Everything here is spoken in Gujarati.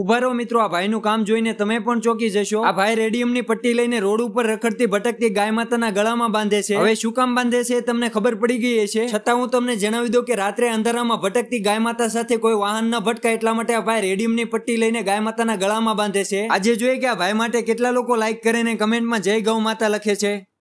ઉભા રહો મિત્રો આ ભાઈનું કામ જોઈને તમે પણ ચોકી જશો આ ભાઈ રેડિયમની પટ્ટી લઈને રોડ ઉપર રખડતી ભટકતી ગાય માતાના ગળામાં બાંધે છે હવે શું કામ બાંધે છે તમને ખબર પડી ગઈ છે છતાં હું તમને જણાવી દઉં કે રાત્રે અંધારામાં ભટકતી ગાય માતા સાથે કોઈ વાહન ન ભટકાય એટલા માટે આ ભાઈ રેડિયમની પટ્ટી લઈને ગાય માતાના ગળામાં બાંધે છે આજે જોઈએ કે આ ભાઈ માટે કેટલા લોકો લાઈક કરીને કમેન્ટમાં જય ગૌ માતા લખે છે